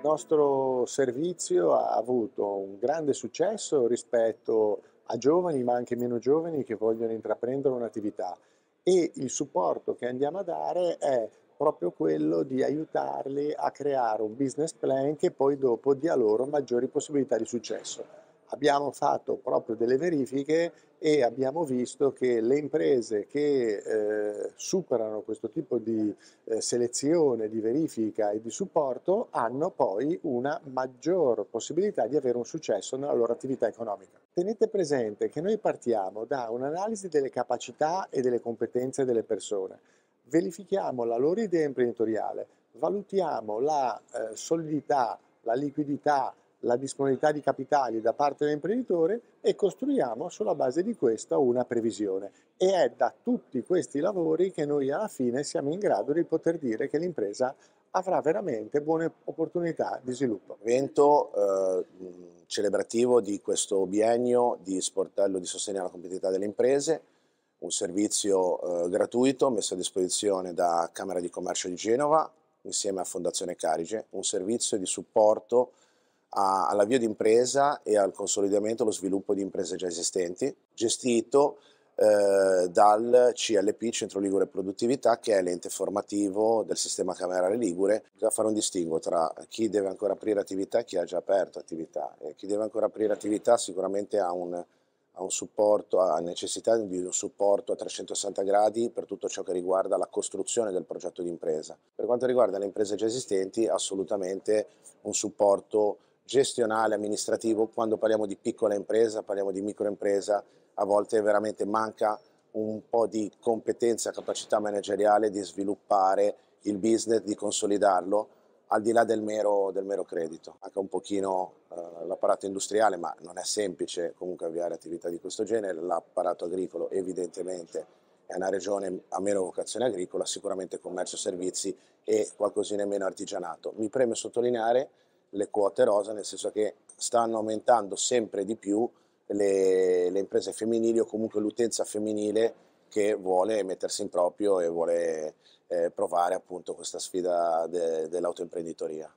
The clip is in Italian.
Il nostro servizio ha avuto un grande successo rispetto a giovani ma anche meno giovani che vogliono intraprendere un'attività e il supporto che andiamo a dare è proprio quello di aiutarli a creare un business plan che poi dopo dia loro maggiori possibilità di successo abbiamo fatto proprio delle verifiche e abbiamo visto che le imprese che eh, superano questo tipo di eh, selezione, di verifica e di supporto hanno poi una maggior possibilità di avere un successo nella loro attività economica. Tenete presente che noi partiamo da un'analisi delle capacità e delle competenze delle persone, verifichiamo la loro idea imprenditoriale, valutiamo la eh, solidità, la liquidità, la disponibilità di capitali da parte dell'imprenditore e costruiamo sulla base di questa una previsione. E è da tutti questi lavori che noi alla fine siamo in grado di poter dire che l'impresa avrà veramente buone opportunità di sviluppo. Evento eh, celebrativo di questo biennio di sportello di sostegno alla competitività delle imprese, un servizio eh, gratuito messo a disposizione da Camera di Commercio di Genova insieme a Fondazione Carige, un servizio di supporto a, all'avvio di impresa e al consolidamento e allo sviluppo di imprese già esistenti, gestito eh, dal CLP, Centro Ligure Produttività, che è l'ente formativo del sistema camerale Ligure. Bisogna fare un distinguo tra chi deve ancora aprire attività e chi ha già aperto attività. E chi deve ancora aprire attività sicuramente ha, un, un supporto, ha necessità di un supporto a 360 gradi per tutto ciò che riguarda la costruzione del progetto di impresa. Per quanto riguarda le imprese già esistenti, assolutamente un supporto gestionale, amministrativo, quando parliamo di piccola impresa, parliamo di microimpresa, a volte veramente manca un po' di competenza, capacità manageriale di sviluppare il business, di consolidarlo, al di là del mero, del mero credito. Manca un pochino eh, l'apparato industriale, ma non è semplice comunque avviare attività di questo genere, l'apparato agricolo evidentemente è una regione a meno vocazione agricola, sicuramente commercio e servizi e qualcosina meno artigianato. Mi preme sottolineare le quote rosa, nel senso che stanno aumentando sempre di più le, le imprese femminili o comunque l'utenza femminile che vuole mettersi in proprio e vuole eh, provare appunto questa sfida de, dell'autoimprenditoria.